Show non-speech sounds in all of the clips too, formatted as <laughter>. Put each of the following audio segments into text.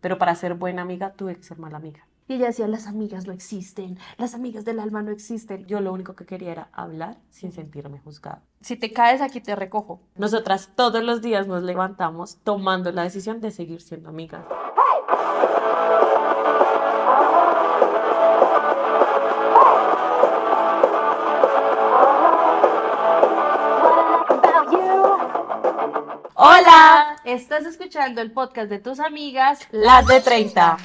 Pero para ser buena amiga tuve que ser mala amiga. Y ella decía, las amigas no existen, las amigas del alma no existen. Yo lo único que quería era hablar sin sentirme juzgada. Si te caes aquí te recojo. Nosotras todos los días nos levantamos tomando la decisión de seguir siendo amigas. Estás escuchando el podcast de tus amigas, las de 30.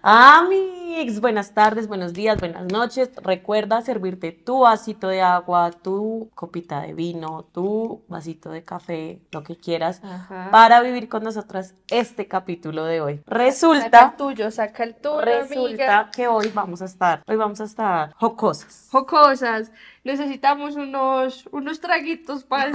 Amigos, buenas tardes, buenos días, buenas noches. Recuerda servirte tu vasito de agua, tu copita de vino, tu vasito de café, lo que quieras, para vivir con nosotras este capítulo de hoy. Resulta. tuyo, saca el tuyo. Resulta que hoy vamos a estar, hoy vamos a estar jocosas. Jocosas necesitamos unos, unos traguitos <laughs> para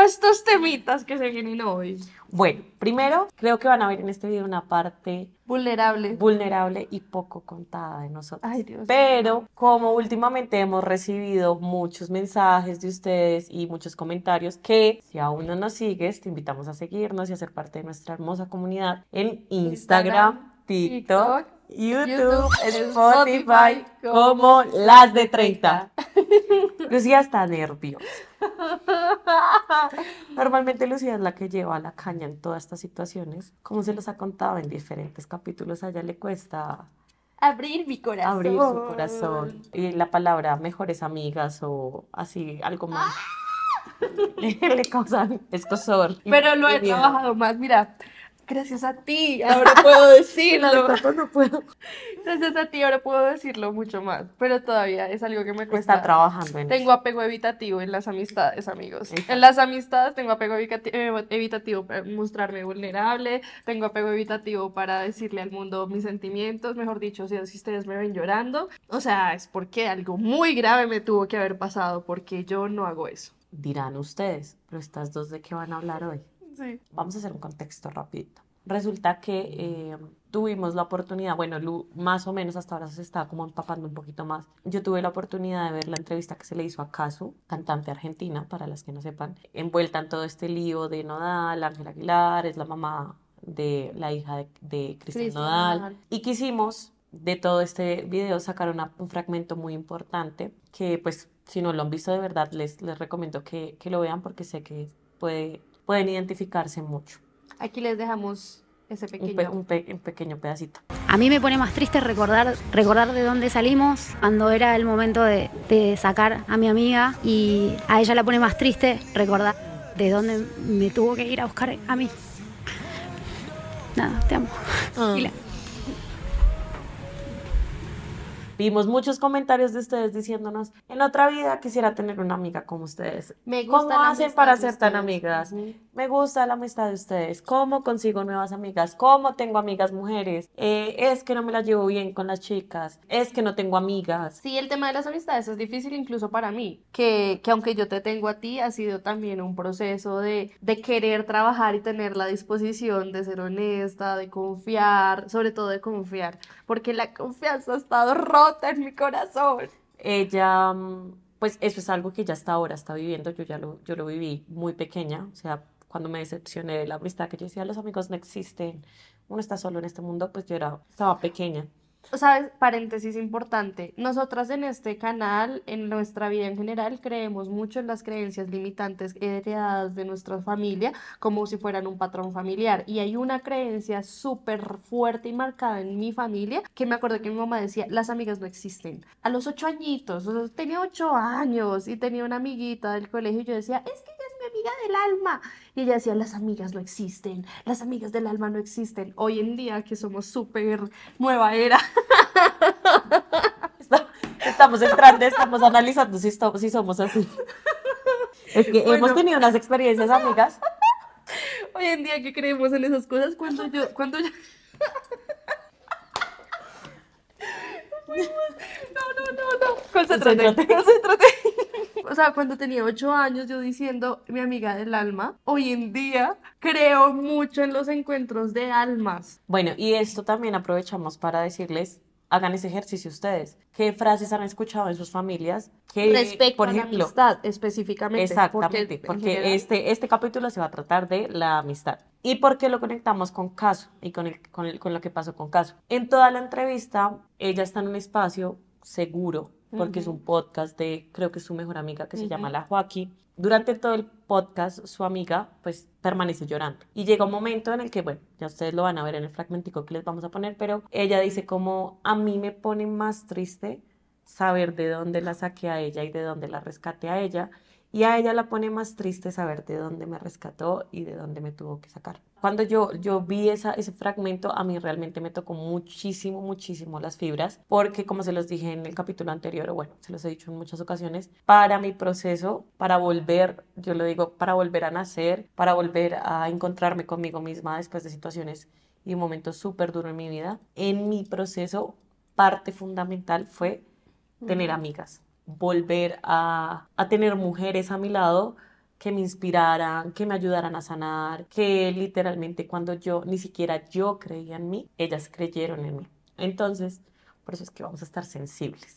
estos, temitas que se vienen hoy. Bueno, primero creo que van a ver en este video una parte vulnerable, vulnerable y poco contada de nosotros. Pero como últimamente hemos recibido muchos mensajes de ustedes y muchos comentarios que si aún no nos sigues, te invitamos a seguirnos y a ser parte de nuestra hermosa comunidad en Instagram, TikTok YouTube, Spotify, como las de 30. Lucía está nerviosa. <laughs> Normalmente Lucía es la que lleva la caña en todas estas situaciones. Como se los ha contado en diferentes capítulos, a ella le cuesta abrir mi corazón. Abrir su corazón. Y la palabra mejores amigas o así, algo más. ¡Ah! le, <laughs> le, causan escosor. Pero lo he trabajado más, mira gracias a ti, ahora puedo decirlo. no puedo. Gracias a ti, ahora puedo decirlo mucho más, pero todavía es algo que me cuesta. Está trabajando en Tengo apego evitativo en las amistades, amigos. En las amistades tengo apego eh, evitativo para mostrarme vulnerable, tengo apego evitativo para decirle al mundo mis sentimientos, mejor dicho, si ustedes me ven llorando, o sea, es porque algo muy grave me tuvo que haber pasado, porque yo no hago eso. Dirán ustedes, pero estas dos de qué van a hablar hoy. Vamos a hacer un contexto rapidito. Resulta que eh, tuvimos la oportunidad, bueno, más o menos hasta ahora se estaba como empapando un poquito más. Yo tuve la oportunidad de ver la entrevista que se le hizo a Casu, cantante argentina, para las que no sepan, envuelta en todo este lío de Nodal, Ángela Aguilar, es la mamá de la hija de, de Cristian Nodal. Y quisimos de todo este video sacar un fragmento muy importante que pues si no lo han visto de verdad les, les recomiendo que, que lo vean porque sé que puede pueden identificarse mucho. Aquí les dejamos ese pequeño. Un, un, pequeño pedacito. A mí me pone más triste recordar, recordar de dónde salimos cuando era el momento de, de sacar a mi amiga y a ella la pone más triste recordar de dónde me tuvo que ir a buscar a mí. Nada, te amo. Ah. Vimos muchos comentarios de ustedes diciéndonos, en otra vida quisiera tener una amiga como ustedes. Me ¿Cómo hacen para ser tan amigas? Me gusta la amistad de ustedes. ¿Cómo consigo nuevas amigas? ¿Cómo tengo amigas mujeres? Eh, es que no me las llevo bien con las chicas. Es que no tengo amigas. Sí, el tema de las amistades es difícil incluso para mí, que, que aunque yo te tengo a ti, ha sido también un proceso de, de querer trabajar y tener la disposición de ser honesta, de confiar, sobre todo de confiar porque la confianza ha estado rota en mi corazón. Ella, mm, pues eso es algo que ya está ahora está viviendo, yo ya lo, yo lo viví muy pequeña, o sea, cuando me decepcioné de la amistad que yo decía, los amigos no existen, uno está solo en este mundo, pues yo era, estaba pequeña. O paréntesis importante. Nosotras en este canal, en nuestra vida en general, creemos mucho en las creencias limitantes heredadas de nuestra familia, como si fueran un patrón familiar. Y hay una creencia súper fuerte y marcada en mi familia, que me acuerdo que mi mamá decía, las amigas no existen. A los ocho añitos, tenía ocho años y tenía una amiguita del colegio y yo decía, es que amiga del alma. Y ella decía, las amigas no existen, las amigas del alma no existen. Hoy en día que somos súper nueva era. Estamos entrando, estamos analizando si, somos así. hemos tenido unas experiencias amigas. Hoy en día que creemos en esas cosas, cuando cuando yo no, no, no, no. Concéntrate, concéntrate. O sea, cuando tenía ocho años, yo diciendo, mi amiga del alma, hoy en día creo mucho en los encuentros de almas. Bueno, y esto también aprovechamos para decirles hagan ese ejercicio ustedes. ¿Qué frases han escuchado en sus familias? Que, Respecto por a la amistad, específicamente. Exactamente, porque, este, este capítulo se va a tratar de la amistad. ¿Y por qué lo conectamos con Caso y con, con, lo que pasó con Caso? En toda la entrevista, ella está en un espacio seguro, porque es un podcast de, creo que es su mejor amiga que se llama La Joaquín durante todo el podcast, su amiga, pues, permaneció llorando. Y llega un momento en el que, bueno, ya ustedes lo van a ver en el fragmentico que les vamos a poner, pero ella dice como, a mí me pone más triste saber de dónde la saqué a ella y de dónde la rescate a ella y a ella la pone más triste saber de dónde me rescató y de dónde me tuvo que sacar. Cuando yo, yo vi esa, ese fragmento, a mí realmente me tocó muchísimo, muchísimo las fibras, porque como se los dije en el capítulo anterior, o bueno, se los he dicho en muchas ocasiones, para mi proceso, para volver, yo lo digo, para volver a nacer, para volver a encontrarme conmigo misma después de situaciones y momentos súper duros en mi vida, en mi proceso, parte fundamental fue tener amigas volver a, tener mujeres a mi lado que me inspiraran, que me ayudaran a sanar, que literalmente cuando yo, ni siquiera yo creía en mí, ellas creyeron en mí. Entonces, por eso es que vamos a estar sensibles.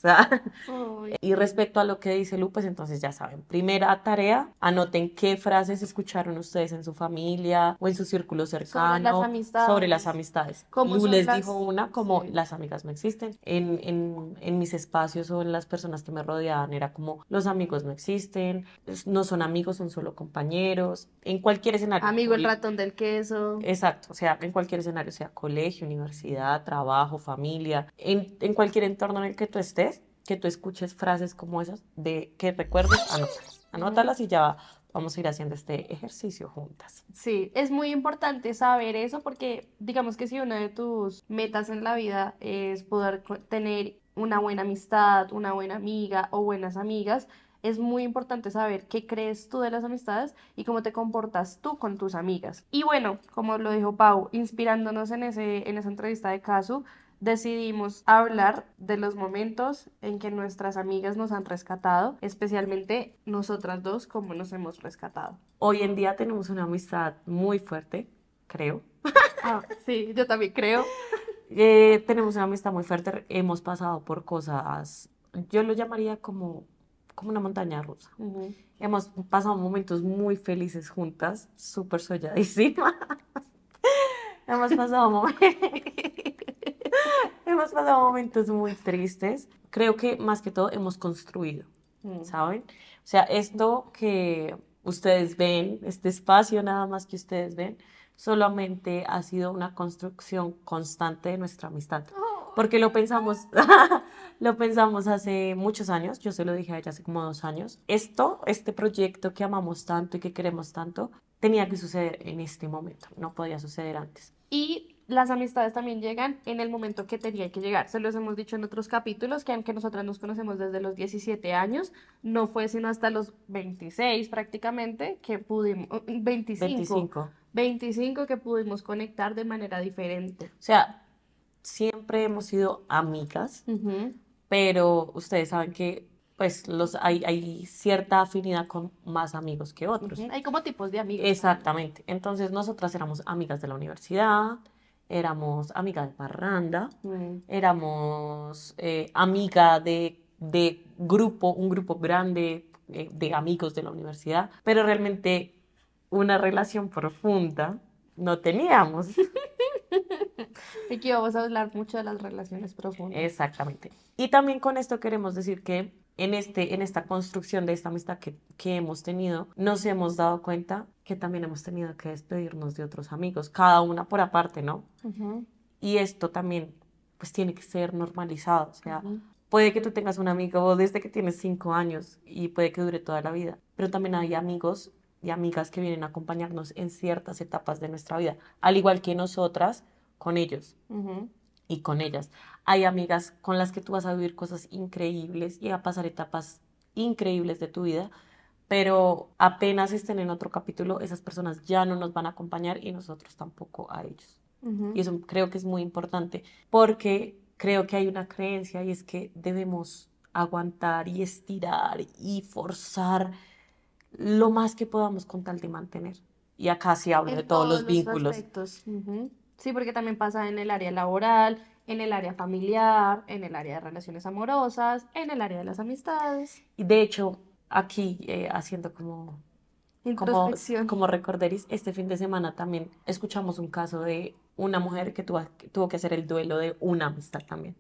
y respecto a lo que dice Lu, pues entonces ya saben, primera tarea, anoten qué frases escucharon ustedes en su familia o en su círculo cercano. Sobre las amistades. Sobre Lu les dijo una, como las amigas no existen. En, mis espacios o en las personas que me rodeaban era como los amigos no existen, no son amigos, son solo compañeros. En cualquier escenario. Amigo el ratón del queso. Exacto, o sea, en cualquier escenario, sea colegio, universidad, trabajo, familia. En en cualquier entorno en el que tú estés, que tú escuches frases como esas, de que recuerdes, anótalas. Anótalas y ya vamos a ir haciendo este ejercicio juntas. Sí, es muy importante saber eso porque digamos que si una de tus metas en la vida es poder tener una buena amistad, una buena amiga o buenas amigas, es muy importante saber qué crees tú de las amistades y cómo te comportas tú con tus amigas. Y bueno, como lo dijo Pau, inspirándonos en, ese, en esa entrevista de Kazu, decidimos hablar de los momentos en que nuestras amigas nos han rescatado, especialmente nosotras dos, cómo nos hemos rescatado. Hoy en día tenemos una amistad muy fuerte, creo. Ah, sí, yo también creo. <laughs> Eh, tenemos una amistad muy fuerte, hemos pasado por cosas, yo lo llamaría como, como una montaña rusa. Hemos pasado momentos muy felices juntas, súper sí. <laughs> hemos pasado <laughs> momentos hemos pasado momentos muy tristes. Creo que más que todo hemos construido, mm. ¿saben? O sea, esto que ustedes ven, este espacio nada más que ustedes ven, solamente ha sido una construcción constante de nuestra amistad. Oh. Porque lo pensamos, <laughs> lo pensamos hace muchos años, yo se lo dije a ella hace como dos años. Esto, este proyecto que amamos tanto y que queremos tanto, tenía que suceder en este momento, no podía suceder antes. Y las amistades también llegan en el momento que tenían que llegar. Se los hemos dicho en otros capítulos que aunque nosotras nos conocemos desde los 17 años, no fue sino hasta los 26 prácticamente que pudimos, 25, uh, 25, que pudimos conectar de manera diferente. O sea, siempre hemos sido amigas, pero ustedes saben que pues los hay, hay, cierta afinidad con más amigos que otros. Hay como tipos de amigos. Exactamente. Entonces nosotras éramos amigas de la universidad, éramos amiga de parranda, mm. éramos eh, amiga de, grupo, un grupo grande eh, de amigos de la universidad, pero realmente una relación profunda no teníamos. <laughs> Y Aquí vamos a hablar mucho de las relaciones profundas. Exactamente. Y también con esto queremos decir que en, este, en esta construcción de esta amistad que, hemos tenido, nos hemos dado cuenta que también hemos tenido que despedirnos de otros amigos, cada una por aparte, ¿no? Y esto también, pues tiene que ser normalizado, o sea, puede que tú tengas un amigo desde que tienes cinco años y puede que dure toda la vida, pero también hay amigos y amigas que vienen a acompañarnos en ciertas etapas de nuestra vida, al igual que nosotras con ellos. y con ellas hay amigas con las que tú vas a vivir cosas increíbles y a pasar etapas increíbles de tu vida, pero apenas estén en otro capítulo, esas personas ya no nos van a acompañar y nosotros tampoco a ellos. Y eso creo que es muy importante, porque creo que hay una creencia y es que debemos aguantar y estirar y forzar lo más que podamos con tal de mantener. Y acá sí hablo de todos, los, vínculos. Sí, porque también pasa en el área laboral, en el área familiar, en el área de relaciones amorosas, en el área de las amistades. Y de hecho, aquí eh, haciendo como, como, como recorderis, este fin de semana también escuchamos un caso de una mujer que tuvo, que hacer el duelo de una amistad también.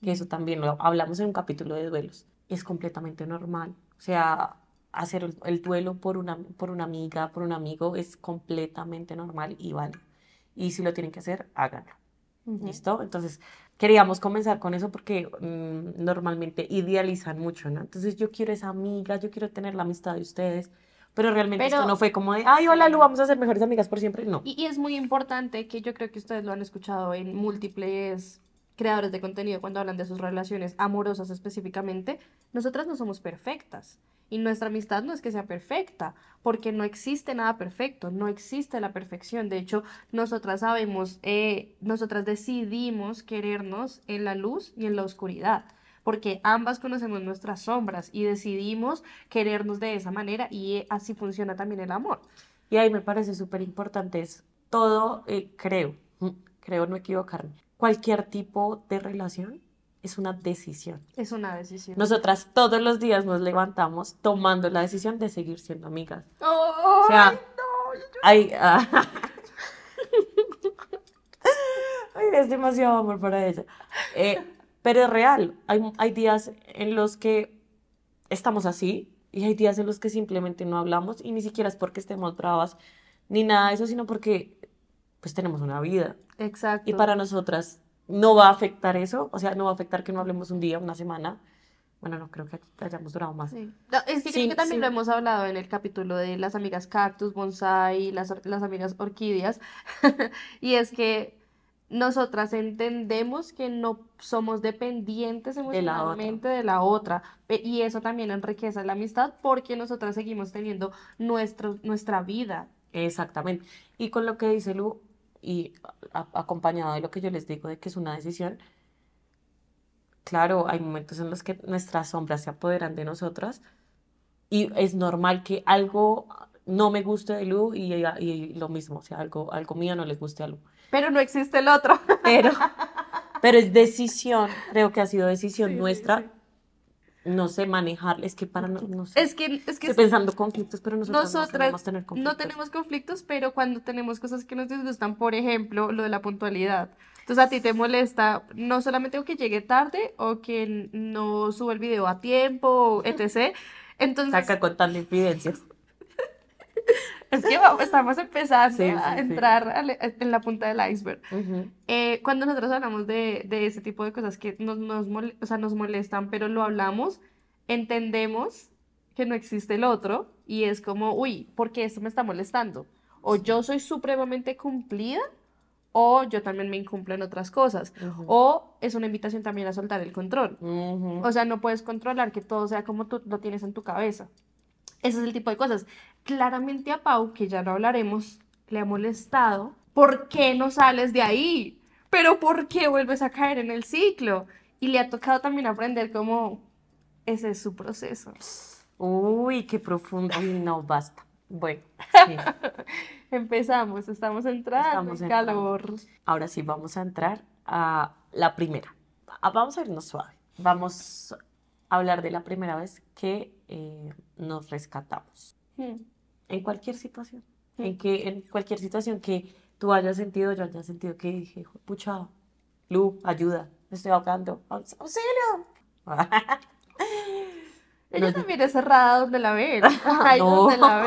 Y eso también lo hablamos en un capítulo de duelos. Es completamente normal. O sea, hacer el, el duelo por una, por una amiga, por un amigo, es completamente normal y vale. Y si lo tienen que hacer, háganlo. ¿Listo? Entonces, queríamos comenzar con eso porque mm, normalmente idealizan mucho, ¿no? Entonces, yo quiero esa amiga, yo quiero tener la amistad de ustedes. Pero realmente esto no fue como de, ay, hola Lu, vamos a ser mejores amigas por siempre. No. y, es muy importante que yo creo que ustedes lo han escuchado en múltiples creadores de contenido cuando hablan de sus relaciones amorosas específicamente, nosotras no somos perfectas. Y nuestra amistad no es que sea perfecta, porque no existe nada perfecto, no existe la perfección. De hecho, nosotras sabemos, eh, nosotras decidimos querernos en la luz y en la oscuridad, porque ambas conocemos nuestras sombras y decidimos querernos de esa manera y eh, así funciona también el amor. Y ahí me parece súper importante, es todo, eh, creo, mm, creo no equivocarme, cualquier tipo de relación es una decisión. Es una decisión. Nosotras todos los días nos levantamos tomando la decisión de seguir siendo amigas. Oh, o sea, no, ah. <laughs> ay, es demasiado amor para ella. Eh, pero es real. Hay, hay días en los que estamos así y hay días en los que simplemente no hablamos y ni siquiera es porque estemos bravas ni nada de eso, sino porque pues tenemos una vida. Exacto. Y para nosotras no va a afectar eso, o sea, no va a afectar que no hablemos un día, una semana. Bueno, no creo que hayamos durado más. Sí. es que sí, creo que también lo hemos hablado en el capítulo de las amigas cactus, bonsai, las, las amigas orquídeas. <laughs> y es que nosotras entendemos que no somos dependientes emocionalmente de la otra, de la otra. y eso también enriquece la amistad porque nosotras seguimos teniendo nuestro, nuestra vida. Exactamente. Y con lo que dice Lu, y acompañado de lo que yo les digo de que es una decisión, claro, hay momentos en los que nuestras sombras se apoderan de nosotras y es normal que algo no me guste de Lu y, lo mismo, o sea, algo, algo mío no le guste a Lu. Pero no existe el otro. Pero, <laughs> pero es decisión, creo que ha sido decisión nuestra no sé, manejar, es que para no, sé. Es que, es que Estoy pensando conflictos, pero nosotros no tener conflictos. No tenemos conflictos, pero cuando tenemos cosas que nos disgustan, por ejemplo, lo de la puntualidad. Entonces a ti te molesta no solamente que llegue tarde o que no suba el video a tiempo, etc. Entonces, Saca <laughs> Es que estamos empezando a entrar en la punta del iceberg. Eh, cuando nosotros hablamos de, ese tipo de cosas que nos, nos, o sea, nos molestan, pero lo hablamos, entendemos que no existe el otro y es como, uy, ¿por qué esto me está molestando? O yo soy supremamente cumplida o yo también me incumplo en otras cosas. O es una invitación también a soltar el control. O sea, no puedes controlar que todo sea como tú lo tienes en tu cabeza. Ese es el tipo de cosas. Claramente a Pau, que ya no hablaremos, le ha molestado. ¿Por qué no sales de ahí? Pero ¿por qué vuelves a caer en el ciclo? Y le ha tocado también aprender cómo ese es su proceso. Uy, qué profundo. Y no, basta. Bueno, <laughs> empezamos, estamos entrando en calor. Ahora sí, vamos a entrar a la primera. Ah, vamos a irnos suave. Vamos a hablar de la primera vez que eh, nos rescatamos. Hmm. En cualquier situación. Hmm. En, que, en cualquier situación que tú hayas sentido, yo haya sentido que dije, pucha, Lu, ayuda, me estoy ahogando, auxilio. <laughs> Ella también es cerrada donde la ven. <laughs> <laughs> la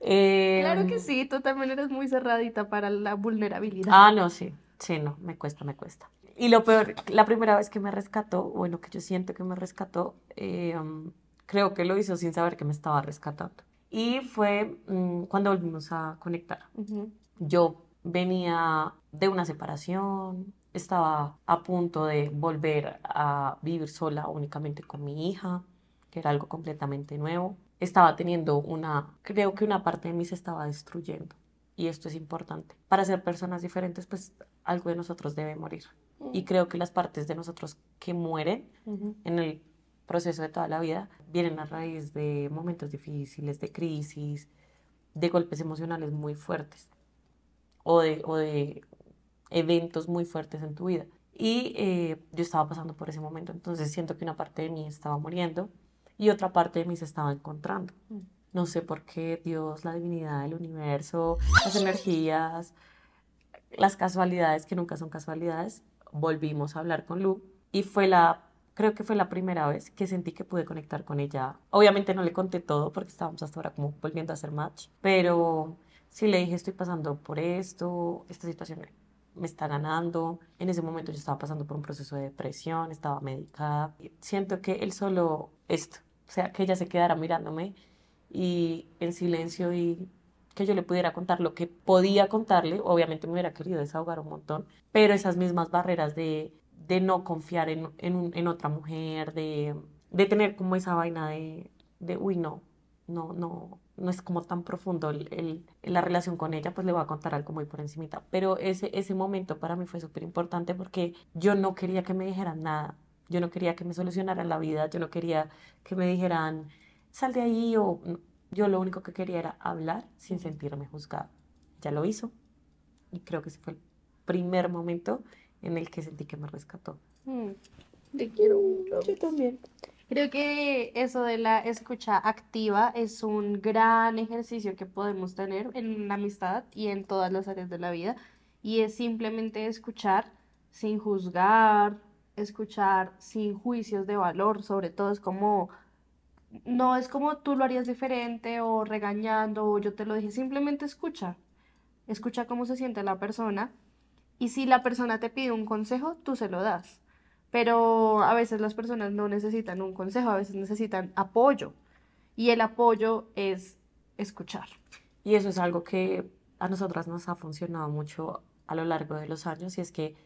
eh, claro que sí, tú también eres muy cerradita para la vulnerabilidad. Ah, no, sí, sí, no, me cuesta, me cuesta y lo peor, la primera vez que me rescató, bueno, que yo siento que me rescató, eh, um, creo que lo hizo sin saber que me estaba rescatando. Y fue mm, cuando volvimos a conectar. Yo venía de una separación, estaba a punto de volver a vivir sola únicamente con mi hija, que era algo completamente nuevo. Estaba teniendo una, creo que una parte de mí se estaba destruyendo. Y esto es importante. Para ser personas diferentes, pues algo de nosotros debe morir y creo que las partes de nosotros que mueren en el proceso de toda la vida vienen a raíz de momentos difíciles, de crisis, de golpes emocionales muy fuertes o de, o de eventos muy fuertes en tu vida. Y eh, yo estaba pasando por ese momento, entonces siento que una parte de mí estaba muriendo y otra parte de mí se estaba encontrando. Mm. No sé por qué Dios, la divinidad, el universo, las energías, las casualidades que nunca son casualidades, volvimos a hablar con Lu y fue la, creo que fue la primera vez que sentí que pude conectar con ella. Obviamente no le conté todo porque estábamos hasta ahora como volviendo a hacer match, pero sí le dije estoy pasando por esto, esta situación me, está ganando. En ese momento yo estaba pasando por un proceso de depresión, estaba medicada. Siento que él solo esto, o sea, que ella se quedara mirándome y en silencio y que yo le pudiera contar lo que podía contarle, obviamente me hubiera querido desahogar un montón, pero esas mismas barreras de, no confiar en, otra mujer, de, tener como esa vaina de, de uy, no, no, no, no es como tan profundo la relación con ella, pues le voy a contar algo muy por encimita. Pero ese, ese momento para mí fue súper importante porque yo no quería que me dijeran nada, yo no quería que me solucionaran la vida, yo no quería que me dijeran, sal de ahí o yo lo único que quería era hablar sin sentirme juzgada. Ya lo hizo. Y creo que ese fue el primer momento en el que sentí que me rescató. Mm, te quiero mucho. Yo también. Creo que eso de la escucha activa es un gran ejercicio que podemos tener en la amistad y en todas las áreas de la vida. Y es simplemente escuchar sin juzgar, escuchar sin juicios de valor, sobre todo es como no es como tú lo harías diferente o regañando o yo te lo dije, simplemente escucha, escucha cómo se siente la persona y si la persona te pide un consejo, tú se lo das. Pero a veces las personas no necesitan un consejo, a veces necesitan apoyo y el apoyo es escuchar. Y eso es algo que a nosotras nos ha funcionado mucho a lo largo de los años y es que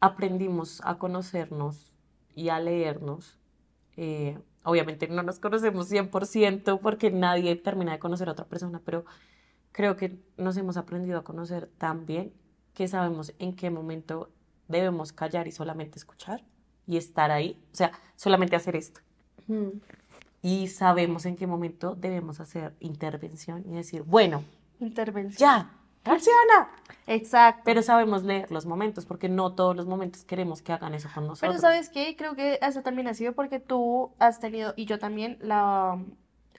aprendimos a conocernos y a leernos eh, obviamente no nos conocemos 100% porque nadie termina de conocer a otra persona, pero creo que nos hemos aprendido a conocer tan bien que sabemos en qué momento debemos callar y solamente escuchar y estar ahí, o sea, solamente hacer esto. Y sabemos en qué momento debemos hacer intervención y decir, bueno, intervención. ya, garciana Exacto. Pero sabemos leer los momentos, porque no todos los momentos queremos que hagan eso con nosotros. Pero sabes qué, creo que eso también ha sido porque tú has tenido, y yo también, la,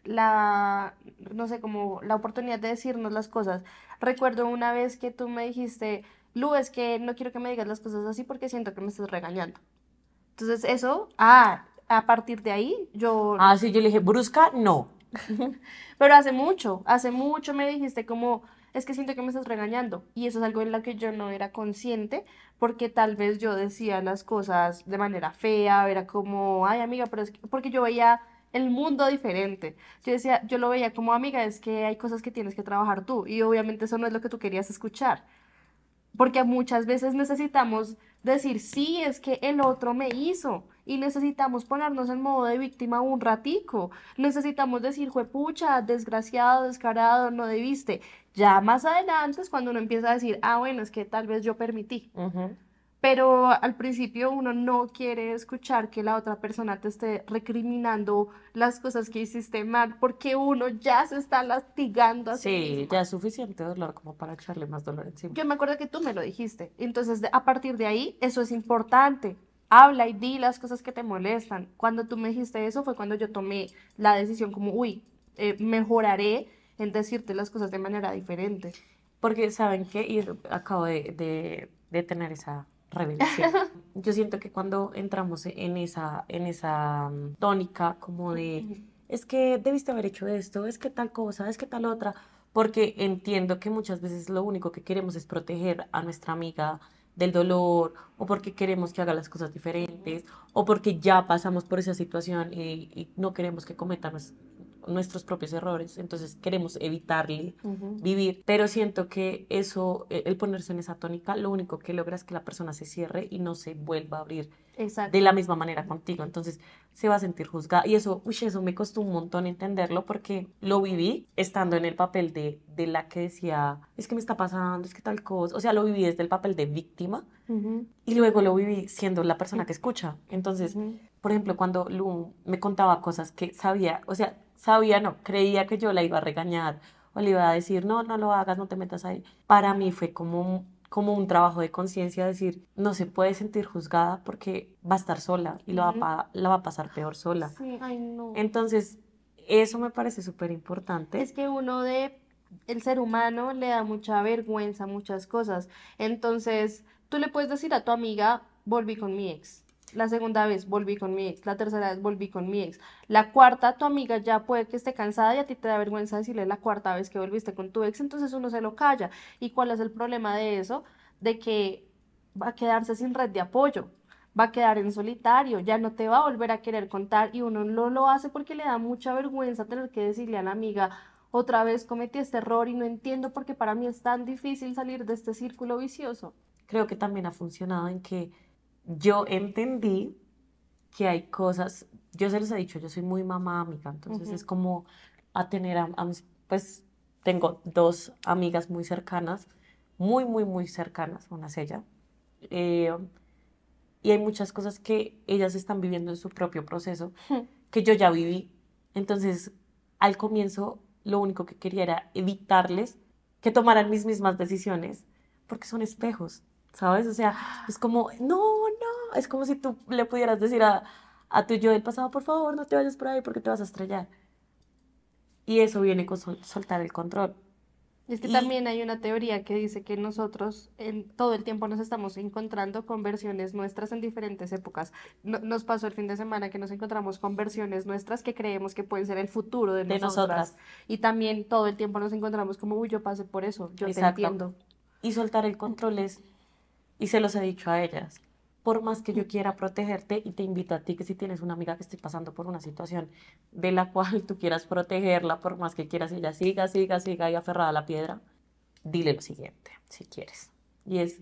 la, no sé, como la oportunidad de decirnos las cosas. Recuerdo una vez que tú me dijiste, Lu, es que no quiero que me digas las cosas así porque siento que me estás regañando. Entonces eso, ah, a partir de ahí yo... Ah, sí, yo le dije, brusca, no. <laughs> Pero hace mucho, hace mucho me dijiste como es que siento que me estás regañando. Y eso es algo en lo que yo no era consciente, porque tal vez yo decía las cosas de manera fea, era como, ay amiga, pero es porque yo veía el mundo diferente. Yo decía, yo lo veía como amiga, es que hay cosas que tienes que trabajar tú y obviamente eso no es lo que tú querías escuchar. Porque muchas veces necesitamos decir, sí, es que el otro me hizo y necesitamos ponernos en modo de víctima un ratico. Necesitamos decir, juepucha, desgraciado, descarado, no debiste. Ya más adelante es cuando uno empieza a decir, ah, bueno, es que tal vez yo permití. Pero al principio uno no quiere escuchar que la otra persona te esté recriminando las cosas que hiciste mal, porque uno ya se está lastigando así sí, ya es suficiente dolor como para echarle más dolor encima. Yo me acuerdo que tú me lo dijiste. Entonces, a partir de ahí, eso es importante habla y di las cosas que te molestan. Cuando tú me dijiste eso fue cuando yo tomé la decisión como, uy, eh, mejoraré en decirte las cosas de manera diferente. Porque, ¿saben qué? Y acabo de, de tener esa revelación. <laughs> yo siento que cuando entramos en esa, en esa mm, tónica como de, es que debiste haber hecho esto, es que tal cosa, es que tal otra, porque entiendo que muchas veces lo único que queremos es proteger a nuestra amiga, del dolor o porque queremos que haga las cosas diferentes o porque ya pasamos por esa situación y, no queremos que cometamos nuestros propios errores, entonces queremos evitarle vivir, pero siento que eso, e, el ponerse en esa tónica, lo único que logra es que la persona se cierre y no se vuelva a abrir de la misma manera contigo, entonces se va a sentir juzgada y eso, uy, eso me costó un montón entenderlo porque lo viví estando en el papel de, la que decía, es que me está pasando, es que tal cosa, o sea, lo viví desde el papel de víctima y luego lo viví siendo la persona que escucha, entonces... Por ejemplo, cuando Lu me contaba cosas que sabía, o sea, sabía, no, creía que yo la iba a regañar o le iba a decir, no, no lo hagas, no te metas ahí. Para mí fue como un, como un trabajo de conciencia, decir, no se puede sentir juzgada porque va a estar sola y lo va la va a pasar peor sola. Entonces, eso me parece súper importante. Es que uno de, el ser humano le da mucha vergüenza, muchas cosas. Entonces, tú le puedes decir a tu amiga, volví con mi ex la segunda vez volví con mi ex, la tercera vez volví con mi ex, la cuarta tu amiga ya puede que esté cansada y a ti te da vergüenza decirle la cuarta vez que volviste con tu ex, entonces uno se lo calla. ¿Y cuál es el problema de eso? De que va a quedarse sin red de apoyo, va a quedar en solitario, ya no te va a volver a querer contar y uno no lo hace porque le da mucha vergüenza tener que decirle a la amiga, otra vez cometí este error y no entiendo Porque para mí es tan difícil salir de este círculo vicioso. Creo que también ha funcionado en que yo entendí que hay cosas, yo se los he dicho, yo soy muy mamá amiga, entonces es como a tener a, pues tengo dos amigas muy cercanas, muy, muy, muy cercanas, una es ella, eh, y hay muchas cosas que ellas están viviendo en su propio proceso, hmm. que yo ya viví, entonces al comienzo lo único que quería era evitarles que tomaran mis mismas decisiones, porque son espejos, ¿sabes? O sea, es como, no, es como si tú le pudieras decir a, tu yo del pasado, por favor, no te vayas por ahí porque te vas a estrellar. Y eso viene con soltar el control. Es que también hay una teoría que dice que nosotros en, todo el tiempo nos estamos encontrando con versiones nuestras en diferentes épocas. nos pasó el fin de semana que nos encontramos con versiones nuestras que creemos que pueden ser el futuro de, nosotras. Y también todo el tiempo nos encontramos como, uy, yo pasé por eso, yo te entiendo. Y soltar el control es, y se los he dicho a ellas, por más que yo quiera protegerte y te invito a ti que si tienes una amiga que esté pasando por una situación de la <laughs> cual tú quieras protegerla, por más que quieras ella siga, siga, siga y aferrada a la piedra, dile lo siguiente, si quieres. Y es,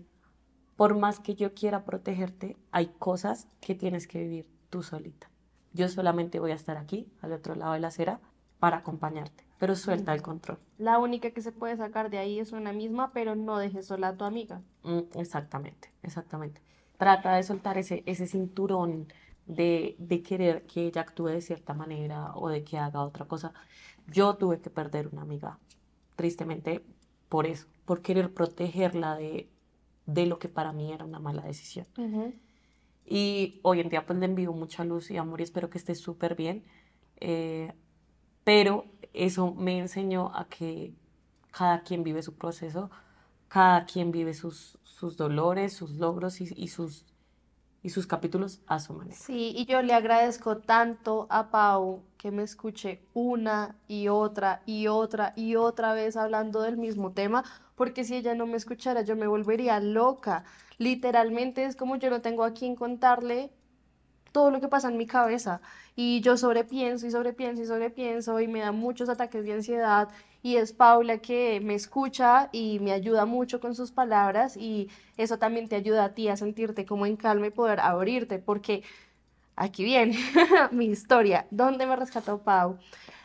por más que yo quiera protegerte, hay cosas que tienes que vivir tú solita. Yo solamente voy a estar aquí, al otro lado de la acera, para acompañarte, pero suelta el control. La única que se puede sacar de ahí es una misma, pero no dejes sola a tu amiga. Mm, exactamente, exactamente trata de soltar ese, ese cinturón de, querer que ella actúe de cierta manera o de que haga otra cosa. Yo tuve que perder una amiga, tristemente, por eso, por querer protegerla de, lo que para mí era una mala decisión. Y hoy en día pues le envío mucha luz y amor y espero que esté súper bien. Eh, pero eso me enseñó a que cada quien vive su proceso, cada quien vive sus, sus dolores, sus logros y, sus y sus capítulos a su manera. Sí, y yo le agradezco tanto a Pau que me escuche una y otra y otra y otra vez hablando del mismo tema, porque si ella no me escuchara yo me volvería loca. Literalmente es como yo no tengo a quién contarle todo lo que pasa en mi cabeza y yo sobrepienso y sobrepienso y sobrepienso y me da muchos ataques de ansiedad y es Paula que me escucha y me ayuda mucho con sus palabras y eso también te ayuda a ti a sentirte como en calma y poder abrirte porque aquí viene <laughs> mi historia, ¿dónde me rescató Pau?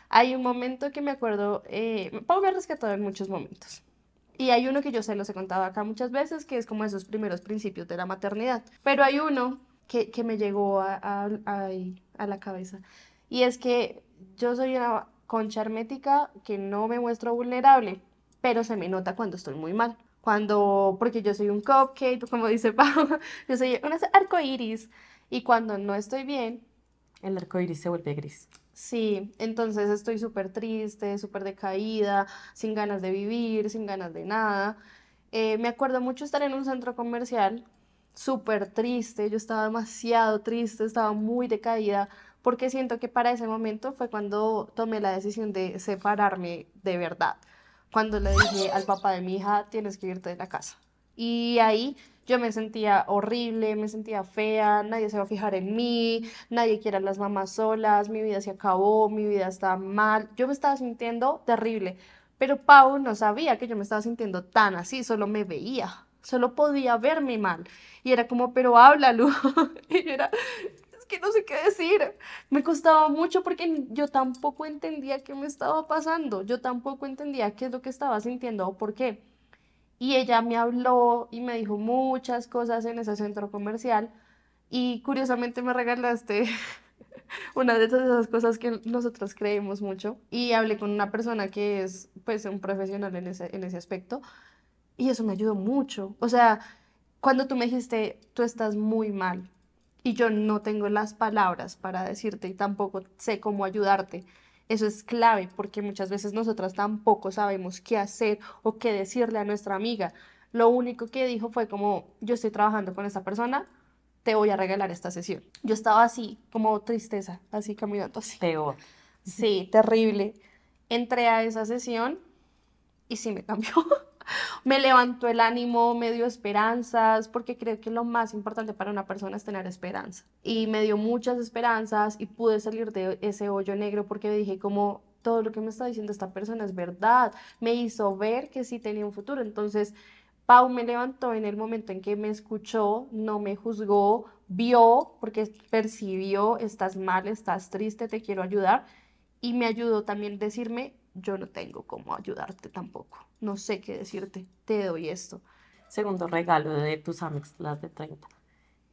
Hay un momento que me acuerdo, eh, Pau me ha rescatado en muchos momentos. Y hay uno que yo se los he contado acá muchas veces, que es como esos primeros principios de la maternidad. Pero hay uno que, me llegó a, la cabeza. Y es que yo soy una concha hermética que no me muestro vulnerable, pero se me nota cuando estoy muy mal. Cuando, porque yo soy un cupcake, como dice <laughs> Pau, yo soy un iris Y cuando no estoy bien, el iris se vuelve gris. Sí, entonces estoy súper triste, súper decaída, sin ganas de vivir, sin ganas de nada. Eh, me acuerdo mucho estar en un centro comercial súper triste, yo estaba demasiado triste, estaba muy decaída, porque siento que para ese momento fue cuando tomé la decisión de separarme de verdad, cuando le dije al papá de mi hija, tienes que irte de la casa. Y ahí yo me sentía horrible, me sentía fea, nadie se va a fijar en mí, nadie quiere a las mamás solas, mi vida se acabó, mi vida está mal, yo me estaba sintiendo terrible, pero Pau no sabía que yo me estaba sintiendo tan así, solo me veía solo podía verme mal. Y era como, pero háblalo. <laughs> y era, es que no sé qué decir. Me costaba mucho porque yo tampoco entendía qué me estaba pasando. Yo tampoco entendía qué es lo que estaba sintiendo o por qué. Y ella me habló y me dijo muchas cosas en ese centro comercial. Y curiosamente me regalaste <laughs> una de esas cosas que nosotros creemos mucho. Y hablé con una persona que es pues un profesional en ese, en ese aspecto y eso me ayudó mucho. O sea, cuando tú me dijiste, tú estás muy mal y yo no tengo las palabras para decirte y tampoco sé cómo ayudarte, eso es clave porque muchas veces nosotras tampoco sabemos qué hacer o qué decirle a nuestra amiga. Lo único que dijo fue como, yo estoy trabajando con esta persona, te voy a regalar esta sesión. Yo estaba así, como tristeza, así caminando así. Sí, terrible. Entré a esa sesión y sí me cambió. <laughs> <laughs> me levantó el ánimo, me dio esperanzas, porque creo que lo más importante para una persona es tener esperanza. Y me dio muchas esperanzas y pude salir de ese hoyo negro porque me dije como todo lo que me está diciendo esta persona es verdad, me hizo ver que sí tenía un futuro. Entonces, Pau me levantó en el momento en que me escuchó, no me juzgó, vio, porque percibió, estás mal, estás triste, te quiero ayudar. Y me ayudó también decirme, yo no tengo cómo ayudarte tampoco no sé qué decirte, te doy esto. Segundo regalo de tus Amex, las de 30.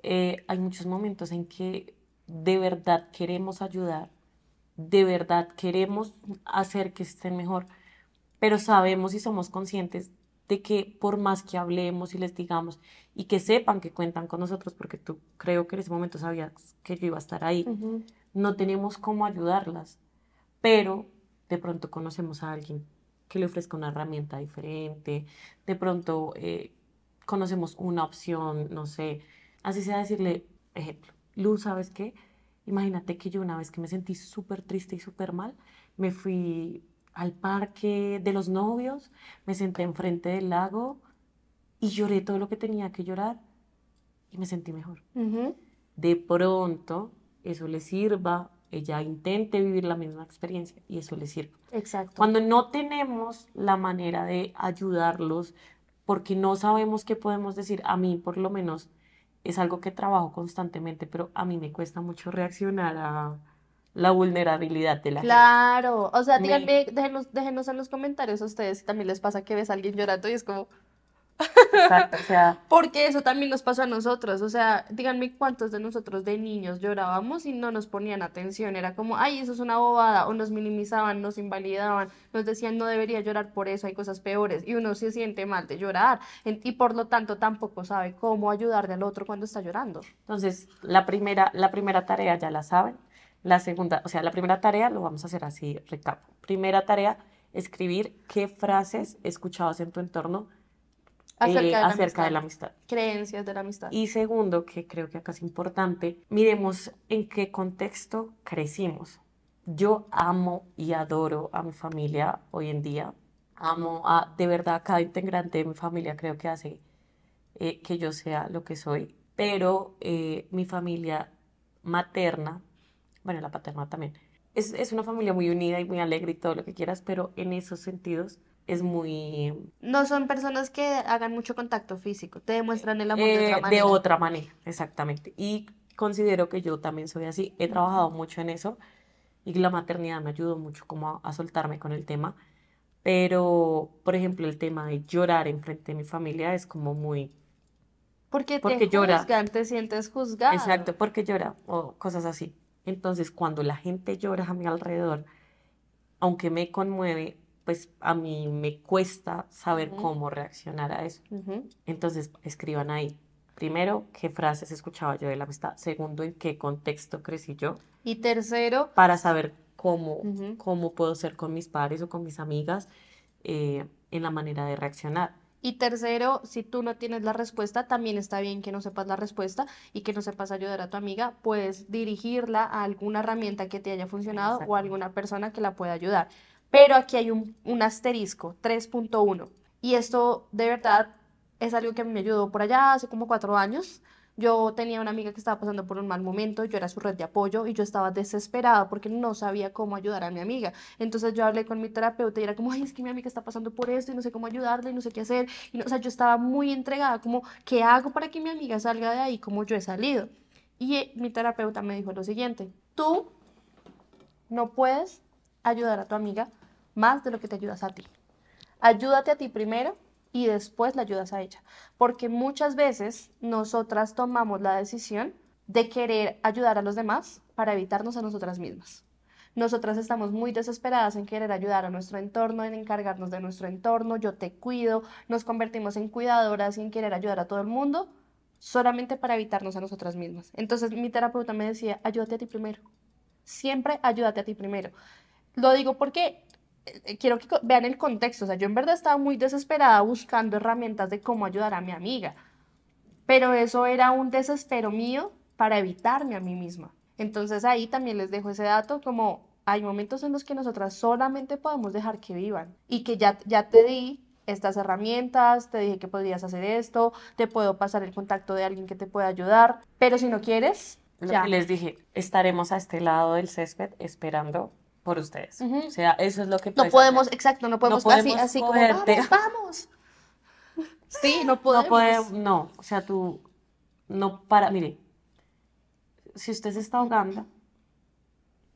Eh, hay muchos momentos en que de verdad queremos ayudar, de verdad queremos hacer que estén mejor, pero sabemos y somos conscientes de que por más que hablemos y les digamos y que sepan que cuentan con nosotros, porque tú creo que en ese momento sabías que yo iba a estar ahí, no tenemos cómo ayudarlas, pero de pronto conocemos a alguien que le ofrezca una herramienta diferente. De pronto eh, conocemos una opción, no sé, así sea decirle, ejemplo, Luz, ¿sabes qué? Imagínate que yo una vez que me sentí súper triste y súper mal, me fui al parque de los novios, me senté enfrente del lago y lloré todo lo que tenía que llorar y me sentí mejor. De pronto, eso le sirva ella intente vivir la misma experiencia y eso le sirve. Exacto. Cuando no tenemos la manera de ayudarlos porque no sabemos qué podemos decir, a mí por lo menos es algo que trabajo constantemente, pero a mí me cuesta mucho reaccionar a la vulnerabilidad de la claro. gente. Claro, o sea, díganme, déjenos, déjenos en los comentarios a ustedes si también les pasa que ves a alguien llorando y es como, Exacto, o sea. <laughs> Porque eso también nos pasó a nosotros. O sea, díganme cuántos de nosotros de niños llorábamos y no nos ponían atención. Era como, ay, eso es una bobada. O nos minimizaban, nos invalidaban, nos decían, no debería llorar por eso, hay cosas peores. Y uno se siente mal de llorar. Y por lo tanto tampoco sabe cómo ayudarle al otro cuando está llorando. Entonces, la primera, la primera tarea ya la saben. La segunda, o sea, la primera tarea lo vamos a hacer así, recap Primera tarea, escribir qué frases escuchabas en tu entorno eh, acerca, de, la amistad. Creencias de la amistad. Y segundo, que creo que acá es importante, miremos en qué contexto crecimos. Yo amo y adoro a mi familia hoy en día. Amo a, de verdad, cada integrante de mi familia creo que hace eh, que yo sea lo que soy. Pero eh, mi familia materna, bueno, la paterna también, es, es una familia muy unida y muy alegre y todo lo que quieras, pero en esos sentidos es muy... No son personas que hagan mucho contacto físico, te demuestran el amor de otra eh, manera. De otra manera, exactamente. Y considero que yo también soy así, he trabajado mucho en eso y la maternidad me ayudó mucho como a, soltarme con el tema. Pero, por ejemplo, el tema de llorar en frente de mi familia es como muy... Porque, porque te llora. Juzgan, te sientes juzgado. Exacto, porque llora o cosas así. Entonces, cuando la gente llora a mi alrededor, aunque me conmueve pues a mí me cuesta saber cómo reaccionar a eso. Entonces, escriban ahí. Primero, qué frases escuchaba yo de la amistad. Segundo, en qué contexto crecí yo. Y tercero, para saber cómo, cómo puedo ser con mis padres o con mis amigas eh, en la manera de reaccionar. Y tercero, si tú no tienes la respuesta, también está bien que no sepas la respuesta y que no sepas ayudar a tu amiga, puedes dirigirla a alguna herramienta que te haya funcionado o a alguna persona que la pueda ayudar. Pero aquí hay un, asterisco, 3.1. Y esto de verdad es algo que me ayudó por allá hace como cuatro años. Yo tenía una amiga que estaba pasando por un mal momento, yo era su red de apoyo y yo estaba desesperada porque no sabía cómo ayudar a mi amiga. Entonces yo hablé con mi terapeuta y era como, ay, es que mi amiga está pasando por esto y no sé cómo ayudarle y no sé qué hacer. Y o sea, yo estaba muy entregada, como, ¿qué hago para que mi amiga salga de ahí como yo he salido? Y eh, mi terapeuta me dijo lo siguiente, tú no puedes ayudar a tu amiga más de lo que te ayudas a ti. Ayúdate a ti primero y después la ayudas a ella, porque muchas veces nosotras tomamos la decisión de querer ayudar a los demás para evitarnos a nosotras mismas. Nosotras estamos muy desesperadas en querer ayudar a nuestro entorno, en encargarnos de nuestro entorno, yo te cuido, nos convertimos en cuidadoras y en querer ayudar a todo el mundo solamente para evitarnos a nosotras mismas. Entonces mi terapeuta me decía, ayúdate a ti primero, siempre ayúdate a ti primero. Lo digo porque eh, quiero que vean el contexto, o sea, yo en verdad estaba muy desesperada buscando herramientas de cómo ayudar a mi amiga, pero eso era un desespero mío para evitarme a mí misma. Entonces ahí también les dejo ese dato como hay momentos en los que nosotras solamente podemos dejar que vivan y que ya, ya te di estas herramientas, te dije que podrías hacer esto, te puedo pasar el contacto de alguien que te pueda ayudar, pero si no quieres... ya. les dije, estaremos a este lado del césped esperando por ustedes. O sea, eso es lo que No podemos, exacto, no podemos, así, así como, vamos, vamos. <laughs> Sí, no podemos. No, no, o sea, tú, no para, mire, si usted se está ahogando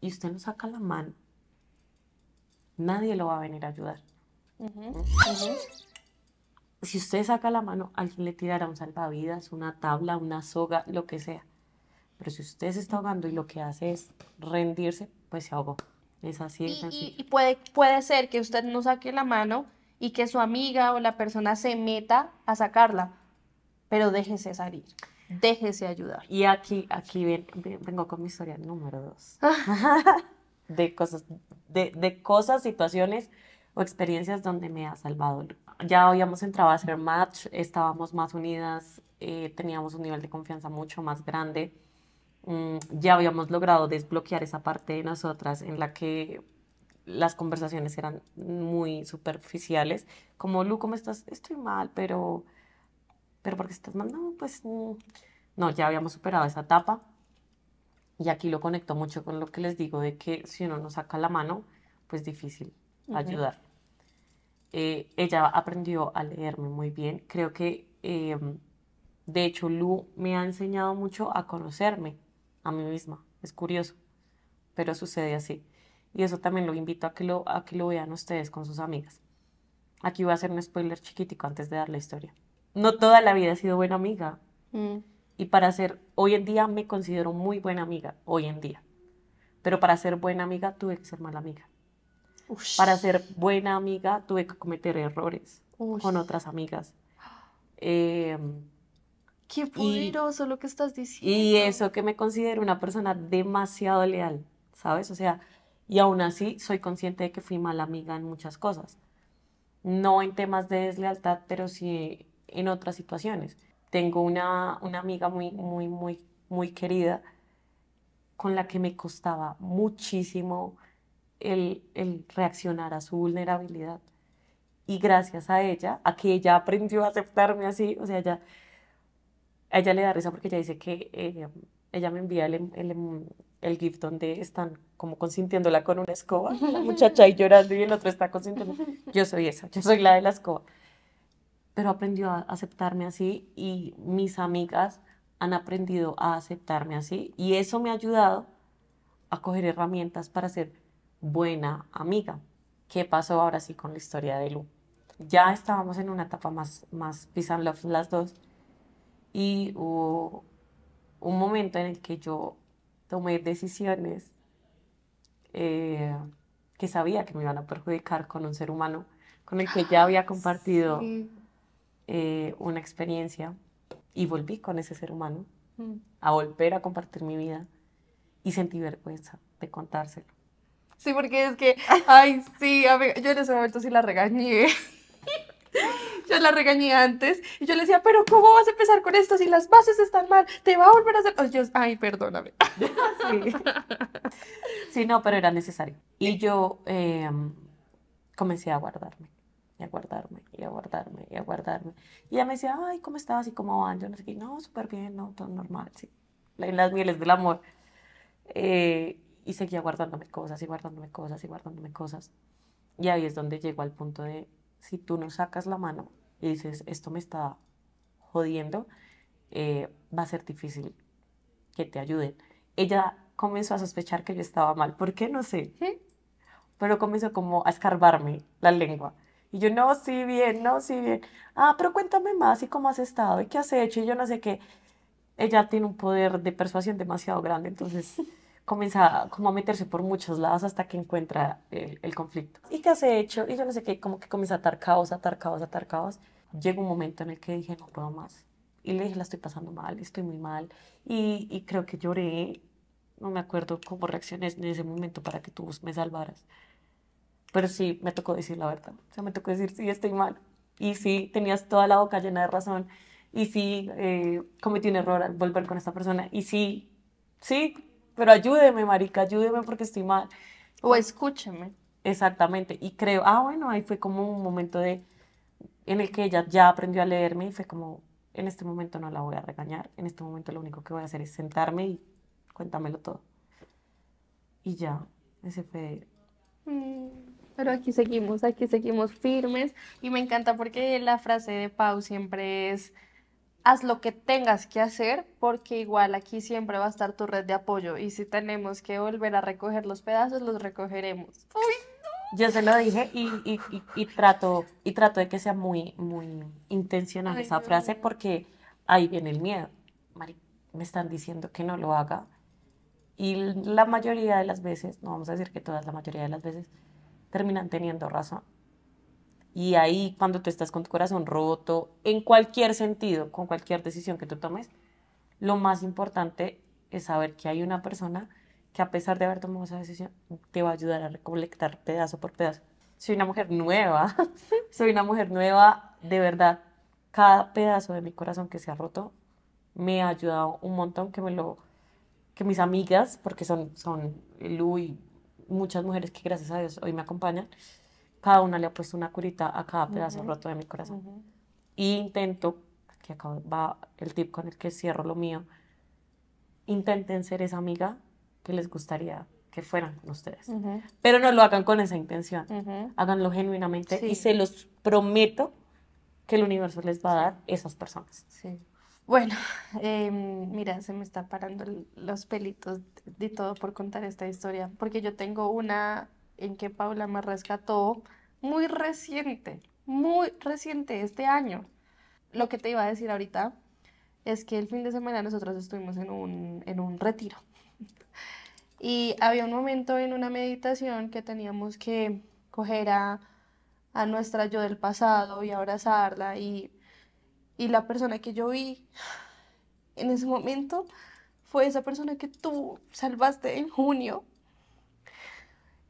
y usted no saca la mano, nadie lo va a venir a ayudar. Si usted saca la mano, alguien le tirará un salvavidas, una tabla, una soga, lo que sea. Pero si usted se está ahogando y lo que hace es rendirse, pues se ahogó. Y, puede, puede ser que usted no saque la mano y que su amiga o la persona se meta a sacarla, pero déjese salir. Déjese ayudar. Y aquí, aquí vengo con mi historia número dos. <laughs> de cosas, de, cosas, situaciones o experiencias donde me ha salvado. Ya habíamos entrado a hacer match, estábamos más unidas, eh, teníamos un nivel de confianza mucho más grande. Mm, ya habíamos logrado desbloquear esa parte de nosotras en la que las conversaciones eran muy superficiales, como, Lu, ¿cómo estás? Estoy mal, pero, pero ¿por qué estás mal? No, pues, mm, no, ya habíamos superado esa etapa. Y aquí lo conecto mucho con lo que les digo de que si uno no saca la mano, pues difícil ayudar. Eh, ella aprendió a leerme muy bien. Creo que, em, de hecho, Lu me ha enseñado mucho a conocerme a mí misma. Es curioso, pero sucede así. Y eso también lo invito a que lo, que lo vean ustedes con sus amigas. Aquí voy a hacer un spoiler chiquitico antes de dar la historia. No toda la vida he sido buena amiga. Mm. Y para ser, hoy en día me considero muy buena amiga, hoy en día. Pero para ser buena amiga tuve que ser mala amiga. Para ser buena amiga tuve que cometer errores con otras amigas. Eh, Qué poderoso lo que estás diciendo. Y eso que me considero una persona demasiado leal, ¿sabes? O sea, y aún así soy consciente de que fui mala amiga en muchas cosas. No en temas de deslealtad, pero sí en otras situaciones. Tengo una, una amiga muy, muy, muy, muy querida con la que me costaba muchísimo el, el reaccionar a su vulnerabilidad. Y gracias a ella, a que ella aprendió a aceptarme así, o sea, ya a ella le da risa porque ella dice que eh, ella me envía el, em, em, el, GIF donde están como consintiéndola con una escoba, la muchacha ahí llorando y el otro está consintiendo. Yo soy esa, yo soy la de la escoba. Pero aprendió a aceptarme así y mis amigas han aprendido a aceptarme así y eso me ha ayudado a coger herramientas para ser buena amiga. ¿Qué pasó ahora sí con la historia de Lu? Ya estábamos en una etapa más, más peace and love las dos y hubo un momento en el que yo tomé decisiones eh, que sabía que me iban a perjudicar con un ser humano con el que ya había ah, compartido eh, una experiencia y volví con ese ser humano mm. a volver a compartir mi vida y sentí vergüenza de contárselo. Sí, porque es que, <laughs> ay, sí, yo en ese momento sí la regañé. <laughs> yo la regañé antes y yo le decía, pero ¿cómo vas a empezar con esto si las bases están mal? Te va a volver a hacer... yo, Ay, perdóname. <laughs> Sí. sí. no, pero era necesario. Y yo em, comencé a guardarme y a guardarme, y a guardarme, y a guardarme. Y ella me decía, ay, ¿cómo estás ¿Y cómo van? Yo no sé qué, no, súper bien, no, todo normal, sí. Las mieles del amor. Eh, y seguía guardándome cosas, y guardándome cosas, y guardándome cosas. Y ahí es donde llegó al punto de, si tú no sacas la mano y dices, esto me está jodiendo, eh, va a ser difícil que te ayuden. Ella comenzó a sospechar que yo estaba mal. ¿Por qué? No sé. Pero comenzó como a escarbarme la lengua. Y yo, no, sí, bien, no, sí, bien. Ah, pero cuéntame más y cómo has estado y qué has hecho y yo no sé qué. Ella tiene un poder de persuasión demasiado grande, entonces... <laughs> comienza como a meterse por muchos lados hasta que encuentra el, conflicto. ¿Y qué has hecho? Y yo no sé qué, como que comienza a atar caos, atar caos, atar caos. Llegó un momento en el que dije, no puedo más. Y le dije, la estoy pasando mal, estoy muy mal. Y, y creo que lloré. No me acuerdo cómo reaccioné en ese momento para que tú me salvaras. Pero sí, me tocó decir la verdad. O sea, me tocó decir, sí, estoy mal. Y sí, tenías toda la boca llena de razón. Y sí, eh, cometí un error al volver con esta persona. Y sí, sí, pero ayúdeme, marica, ayúdeme porque estoy mal. O escúcheme. Exactamente, y creo, ah, bueno, ahí fue como un momento de, en el que ella ya aprendió a leerme y fue como, en este momento no la voy a regañar, en este momento lo único que voy a hacer es sentarme y cuéntamelo todo. Y ya, ese fue... Mm, pero aquí seguimos, aquí seguimos firmes y me encanta porque la frase de Pau siempre es haz lo que tengas que hacer porque igual aquí siempre va a estar tu red de apoyo y si tenemos que volver a recoger los pedazos, los recogeremos. ¡Uy, Yo se lo dije y, trato, de que sea muy, muy intencional esa frase porque ahí viene el miedo. Mari, me están diciendo que no lo haga y la mayoría de las veces, no vamos a decir que todas, la mayoría de las veces terminan teniendo razón. Y ahí cuando tú estás con tu corazón roto, en cualquier sentido, con cualquier decisión que tú tomes, lo más importante es saber que hay una persona que a pesar de haber tomado esa decisión, te va a ayudar a recolectar pedazo por pedazo. Soy una mujer nueva, <laughs> soy una mujer nueva, de verdad. Cada pedazo de mi corazón que se ha roto me ha ayudado un montón, que me lo que mis amigas, porque son, son Lu y muchas mujeres que gracias a Dios hoy me acompañan, cada una le ha puesto una curita a cada pedazo roto de mi corazón. Y intento, aquí acabo, va el tip con el que cierro lo mío, intenten ser esa amiga que les gustaría que fueran ustedes. Pero no lo hagan con esa intención. Háganlo genuinamente y se los prometo que el universo les va a dar esas personas. Sí. Bueno, <laughs> em, mira, se me está parando los pelitos de todo por contar esta historia, porque yo tengo una en que Paula me rescató, muy reciente, muy reciente, este año. Lo que te iba a decir ahorita es que el fin de semana nosotros estuvimos en un, retiro. <laughs> Y había un momento en una meditación que teníamos que coger a, a nuestra yo del pasado y abrazarla. Y, y la persona que yo vi <sighs> en ese momento fue esa persona que tú salvaste en junio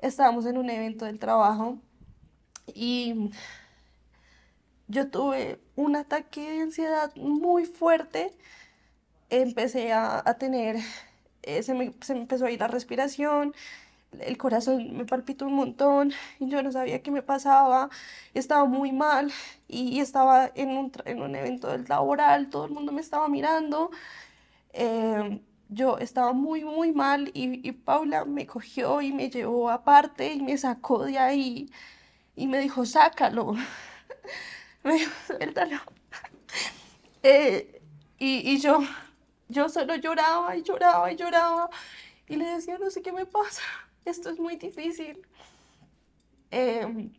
estábamos en un evento del trabajo y yo tuve un ataque de ansiedad muy fuerte. Empecé a, tener, eh, se, me, empezó a ir la respiración, el corazón me palpitó un montón, y yo no sabía qué me pasaba, estaba muy mal y, estaba en un, en un evento del laboral, todo el mundo me estaba mirando. Em, yo estaba muy, muy mal y, Paula me cogió y me llevó aparte y me sacó de ahí y me dijo, sácalo, <laughs> me dijo, suéltalo. <laughs> Eh, y, yo, yo solo lloraba y lloraba y lloraba y le decía, no sé qué me pasa, esto es muy difícil. Em,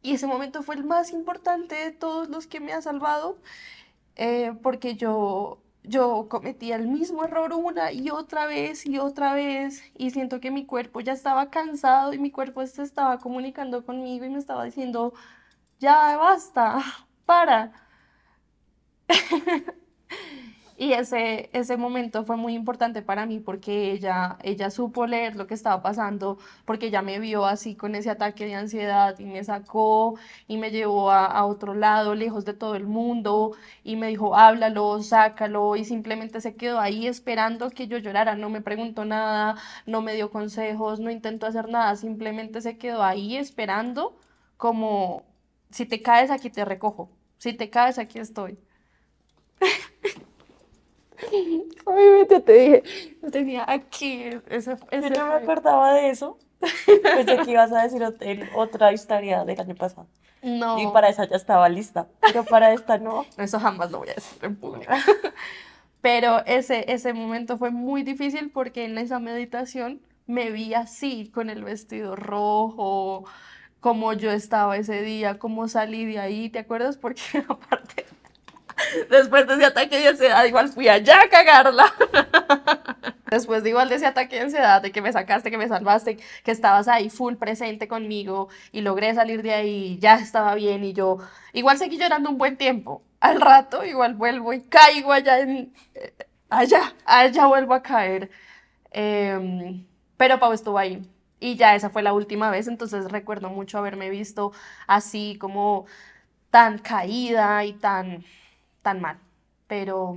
y ese momento fue el más importante de todos los que me ha salvado, eh, porque yo yo cometía el mismo error una y otra vez y otra vez y siento que mi cuerpo ya estaba cansado y mi cuerpo se estaba comunicando conmigo y me estaba diciendo, ya basta, para. <laughs> Y ese, ese momento fue muy importante para mí porque ella, ella supo leer lo que estaba pasando, porque ella me vio así con ese ataque de ansiedad y me sacó y me llevó a, a otro lado, lejos de todo el mundo, y me dijo, háblalo, sácalo, y simplemente se quedó ahí esperando que yo llorara, no me preguntó nada, no me dio consejos, no intentó hacer nada, simplemente se quedó ahí esperando como, si te caes aquí te recojo, si te caes aquí estoy. <laughs> Obviamente te dije, yo tenía aquí. Ese, Yo no me acordaba de eso. Pensé aquí vas a decir otra historia del año pasado. No. Y para esa ya estaba lista, pero para esta no. Eso jamás lo voy a decir en público. Ah. <laughs> Pero ese, ese momento fue muy difícil porque en esa meditación me vi así, con el vestido rojo, como yo estaba ese día, cómo salí de ahí, ¿te acuerdas? Porque <laughs> aparte <laughs> Después de ese ataque de ansiedad, igual fui allá a cagarla. <laughs> Después de igual de ese ataque de ansiedad, de que me sacaste, que me salvaste, que estabas ahí full presente conmigo y logré salir de ahí, ya estaba bien y yo igual seguí llorando un buen tiempo. Al rato igual vuelvo y caigo allá en... Eh, allá, allá vuelvo a caer. Em, pero Pau estuvo ahí. Y ya esa fue la última vez, entonces recuerdo mucho haberme visto así como tan caída y tan tan mal, pero,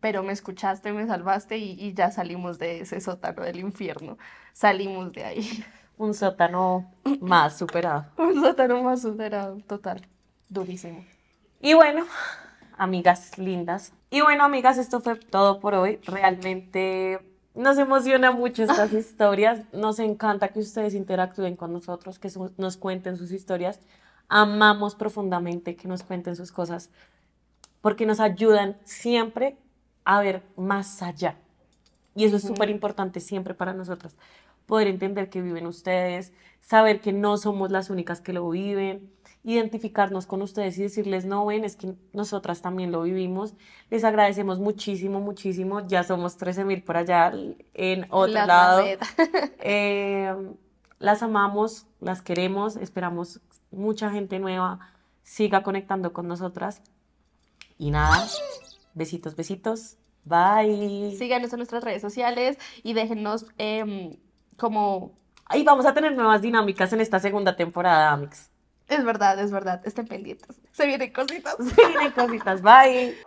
pero me escuchaste, me salvaste y, ya salimos de ese sótano del infierno, salimos de ahí. <laughs> Un sótano más superado. <laughs> Un sótano más superado, total, durísimo. Y bueno, amigas lindas. Y bueno, amigas, esto fue todo por hoy. Realmente nos emociona mucho estas <laughs> historias. Nos encanta que ustedes interactúen con nosotros, que nos cuenten sus historias. Amamos profundamente que nos cuenten sus cosas porque nos ayudan siempre a ver más allá. Y eso es súper importante siempre para nosotras, poder entender que viven ustedes, saber que no somos las únicas que lo viven, identificarnos con ustedes y decirles, no ven, es que nosotras también lo vivimos. Les agradecemos muchísimo, muchísimo. Ya somos 13,000 por allá en otro lado. <laughs> Em, las amamos, las queremos, esperamos mucha gente nueva siga conectando con nosotras y nada, besitos, besitos. Bye. Síganos en nuestras redes sociales y déjenos em, como... Ahí vamos a tener nuevas dinámicas en esta segunda temporada, Amix. Es verdad, es verdad. Estén pendientes. Se vienen cositas. Se vienen cositas. Bye.